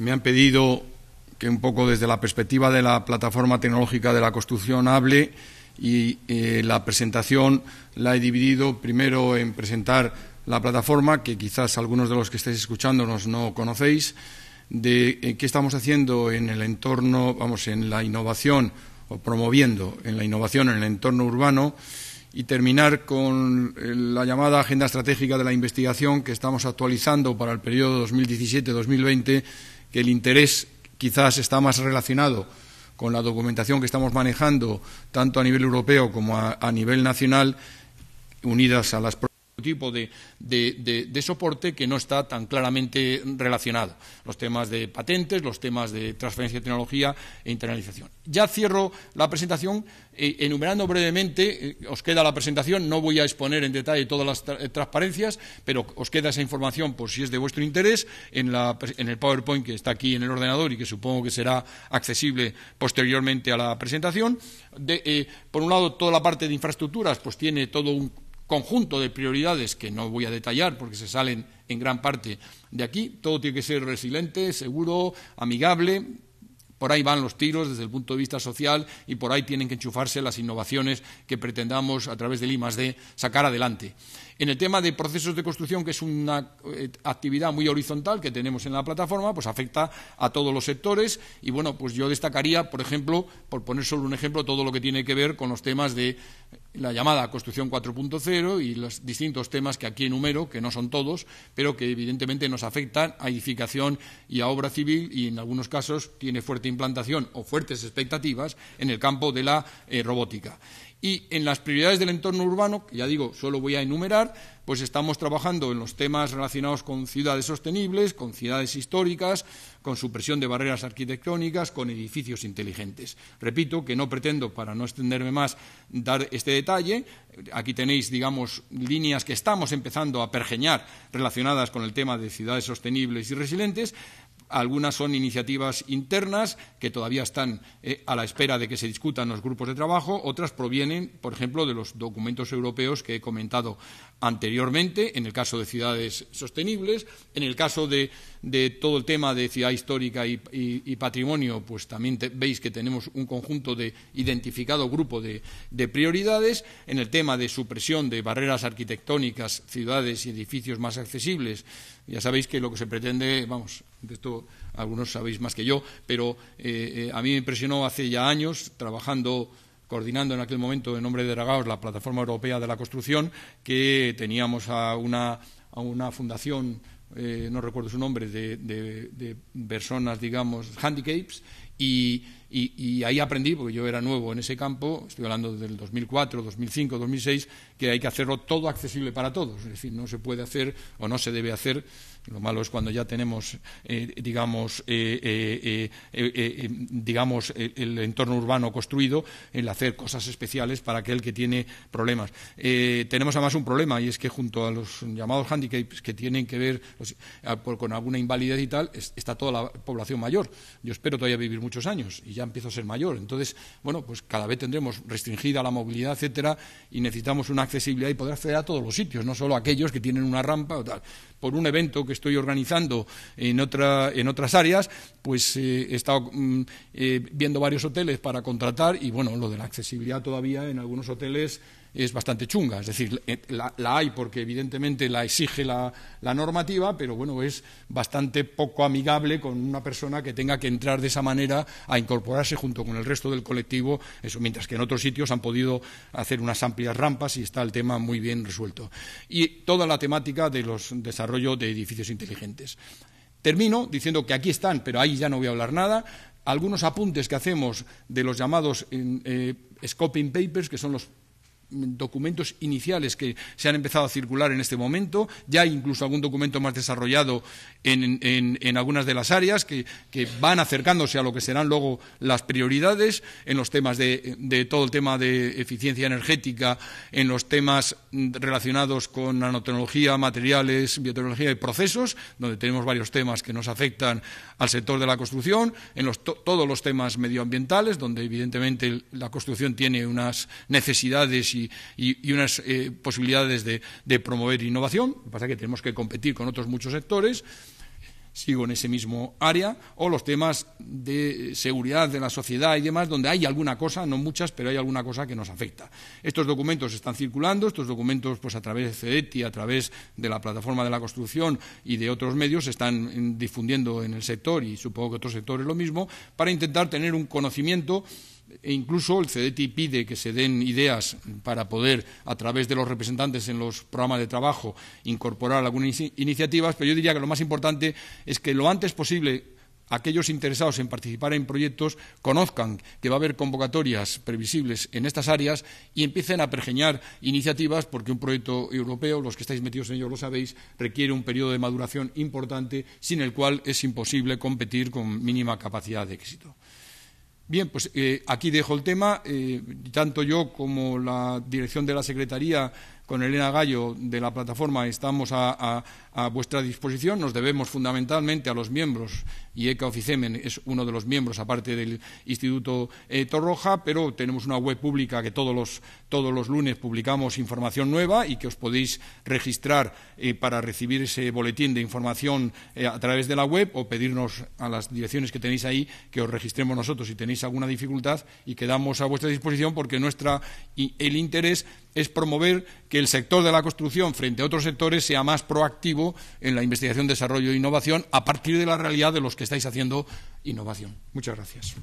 Me han pedido que un poco desde la perspectiva de la plataforma tecnológica de la construcción hable y eh, la presentación la he dividido primero en presentar la plataforma, que quizás algunos de los que estáis escuchándonos no conocéis, de eh, qué estamos haciendo en el entorno, vamos, en la innovación o promoviendo en la innovación en el entorno urbano y terminar con eh, la llamada Agenda Estratégica de la Investigación que estamos actualizando para el periodo 2017-2020 que el interés quizás está más relacionado con la documentación que estamos manejando, tanto a nivel europeo como a, nivel nacional, unidas a las tipo de, soporte que no está tan claramente relacionado. Los temas de patentes, los temas de transferencia de tecnología e internalización. Ya cierro la presentación eh, enumerando brevemente, eh, os queda la presentación, no voy a exponer en detalle todas las transparencias, pero os queda esa información por si es de vuestro interés en, el PowerPoint que está aquí en el ordenador y que supongo que será accesible posteriormente a la presentación. Eh, por un lado, toda la parte de infraestructuras pues tiene todo un conjunto de prioridades que no voy a detallar porque se salen en gran parte de aquí. Todo tiene que ser resiliente, seguro, amigable. Por ahí van los tiros desde el punto de vista social y por ahí tienen que enchufarse las innovaciones que pretendamos a través del I+D sacar adelante. En el tema de procesos de construcción, que es una eh, actividad muy horizontal que tenemos en la plataforma, pues afecta a todos los sectores y bueno, pues yo destacaría, por ejemplo, por poner solo un ejemplo, todo lo que tiene que ver con los temas de la llamada construcción 4.0 y los distintos temas que aquí enumero, que no son todos, pero que evidentemente nos afectan a edificación y a obra civil y en algunos casos tiene fuerte implantación o fuertes expectativas en el campo de la eh, robótica. Y en las prioridades del entorno urbano, que ya digo, solo voy a enumerar, pues estamos trabajando en los temas relacionados con ciudades sostenibles, con ciudades históricas, con supresión de barreras arquitectónicas, con edificios inteligentes. Repito que no pretendo, para no extenderme más, dar este detalle. Aquí tenéis, digamos, líneas que estamos empezando a pergeñar relacionadas con el tema de ciudades sostenibles y resilientes, algunas son iniciativas internas que todavía están eh, a la espera de que se discutan los grupos de trabajo. Otras provienen, por ejemplo, de los documentos europeos que he comentado anteriormente, en el caso de ciudades sostenibles, en el caso de, todo el tema de ciudad histórica y, patrimonio, pues también veis que tenemos un conjunto de identificado grupo de, de prioridades, en el tema de supresión de barreras arquitectónicas, ciudades y edificios más accesibles. Ya sabéis que lo que se pretende, vamos, de esto algunos sabéis más que yo, pero eh, eh, a mí me impresionó hace ya años, trabajando, coordinando en aquel momento en nombre de Dragaos la Plataforma Europea de la Construcción, que teníamos a una, fundación, eh, no recuerdo su nombre, de, de personas, digamos, handicaps, y y, ahí aprendí, porque yo era nuevo en ese campo, estoy hablando del 2004, 2005, 2006, que hay que hacerlo todo accesible para todos. Es decir, no se puede hacer o no se debe hacer. Lo malo es cuando ya tenemos, eh, digamos, eh, eh, digamos el entorno urbano construido, el hacer cosas especiales para aquel que tiene problemas. tenemos además un problema y es que junto a los llamados handicaps que tienen que ver con alguna invalidez y tal, está toda la población mayor. Yo espero todavía vivir muchos años ya empiezo a ser mayor. Entonces, bueno, pues cada vez tendremos restringida la movilidad, etcétera, y necesitamos una accesibilidad y poder acceder a todos los sitios, no solo a aquellos que tienen una rampa o tal. Por un evento que estoy organizando en, otra, en otras áreas, pues eh, he estado mm, eh, viendo varios hoteles para contratar y, bueno, lo de la accesibilidad todavía en algunos hoteles es bastante chunga. Es decir, eh, la, hay porque evidentemente la exige la, normativa, pero bueno, es bastante poco amigable con una persona que tenga que entrar de esa manera a incorporarse junto con el resto del colectivo, eso mientras que en otros sitios han podido hacer unas amplias rampas y está el tema muy bien resuelto. Y toda la temática de los desarrollos de edificios inteligentes. Termino diciendo que aquí están, pero ahí ya no voy a hablar nada, algunos apuntes que hacemos de los llamados eh, scoping papers, que son los documentos iniciales que se han empezado a circular en este momento, ya hay incluso algún documento más desarrollado en, en, algunas de las áreas que, van acercándose a lo que serán luego las prioridades en los temas de, de todo el tema de eficiencia energética, en los temas relacionados con nanotecnología, materiales, biotecnología y procesos, donde tenemos varios temas que nos afectan al sector de la construcción, en los, todos los temas medioambientales, donde evidentemente la construcción tiene unas necesidades y y, unas eh, posibilidades de, de, promover innovación. Lo que pasa es que tenemos que competir con otros muchos sectores. Sigo en ese mismo área. O los temas de seguridad de la sociedad y demás, donde hay alguna cosa, no muchas, pero hay alguna cosa que nos afecta. Estos documentos están circulando, estos documentos, pues a través de CEDETI, a través de la plataforma de la construcción y de otros medios, se están mm, difundiendo en el sector y supongo que otros sectores lo mismo, para intentar tener un conocimiento e incluso el CDT pide que se den ideas para poder, a través de los representantes en los programas de trabajo, incorporar algunas iniciativas, pero yo diría que lo más importante es que lo antes posible aquellos interesados en participar en proyectos conozcan que va a haber convocatorias previsibles en estas áreas y empiecen a pergeñar iniciativas porque un proyecto europeo, los que estáis metidos en ello lo sabéis, requiere un periodo de maduración importante sin el cual es imposible competir con mínima capacidad de éxito. Bien, pues eh, aquí dejo el tema. Eh, tanto yo como la dirección de la Secretaría con Elena Gallo de la plataforma estamos a, vuestra disposición. Nos debemos fundamentalmente a los miembros, y ECA Oficemen es uno de los miembros, aparte del Instituto eh, Torroja, pero tenemos una web pública que todos los, todos los lunes publicamos información nueva y que os podéis registrar eh, para recibir ese boletín de información eh, a través de la web o pedirnos a las direcciones que tenéis ahí que os registremos nosotros si tenéis alguna dificultad y quedamos a vuestra disposición porque nuestra, el interés es promover que el sector de la construcción frente a otros sectores sea más proactivo en la investigación, desarrollo e innovación a partir de la realidad de los que estáis haciendo innovación. Muchas gracias.